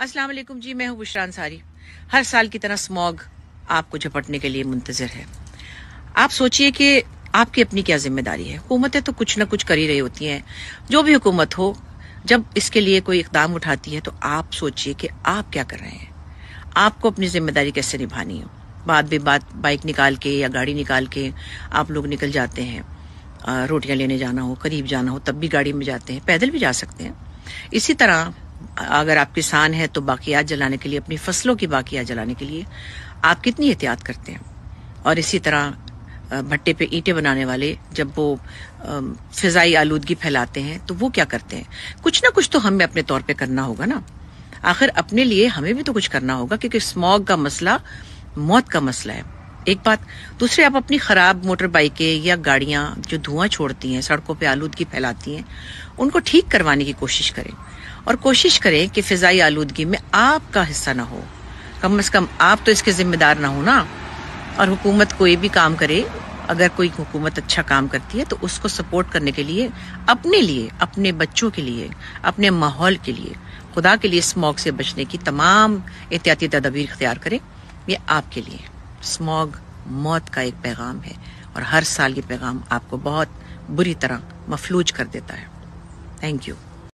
अस्सलाम वालेकुम जी मैं हूँ बुशरा अंसारी हर साल की तरह स्मॉग आपको झपटने के लिए मुंतजर है आप सोचिए कि आपकी अपनी क्या जिम्मेदारी है हुकूमतें तो कुछ ना कुछ कर ही रही होती हैं जो भी हुकूमत हो जब इसके लिए कोई इकदाम उठाती है तो आप सोचिए कि आप क्या कर रहे हैं आपको अपनी जिम्मेदारी कैसे निभानी है बाद भी बात बाइक निकाल के या गाड़ी निकाल के आप लोग निकल जाते हैं रोटियां लेने जाना हो करीब जाना हो तब भी गाड़ी में जाते हैं पैदल भी जा सकते हैं इसी तरह अगर आप किसान हैं तो बाकियात जलाने के लिए अपनी फसलों की बाकियात जलाने के लिए आप कितनी एहतियात करते हैं और इसी तरह भट्टे पे ईंटे बनाने वाले जब वो फिजाई आलूदगी फैलाते हैं तो वो क्या करते हैं कुछ ना कुछ तो हमें अपने तौर पे करना होगा ना आखिर अपने लिए हमें भी तो कुछ करना होगा क्योंकि स्मॉग का मसला मौत का मसला है एक बात दूसरे आप अपनी खराब मोटर बाइकें या गाड़ियां जो धुआं छोड़ती हैं सड़कों पे आलूदगी फैलाती हैं उनको ठीक करवाने की कोशिश करें और कोशिश करें कि फिजाई आलूदगी में आपका हिस्सा ना हो कम अज कम आप तो इसके जिम्मेदार ना हो ना और हुकूमत कोई भी काम करे अगर कोई हुकूमत अच्छा काम करती है तो उसको सपोर्ट करने के लिए अपने लिए अपने बच्चों के लिए अपने माहौल के लिए खुदा के लिए स्मॉग से बचने की तमाम एहतियाती तदाबीर अख्तियार करें ये आपके लिए स्मॉग मौत का एक पैगाम है और हर साल ये पैगाम आपको बहुत बुरी तरह मफलूज कर देता है थैंक यू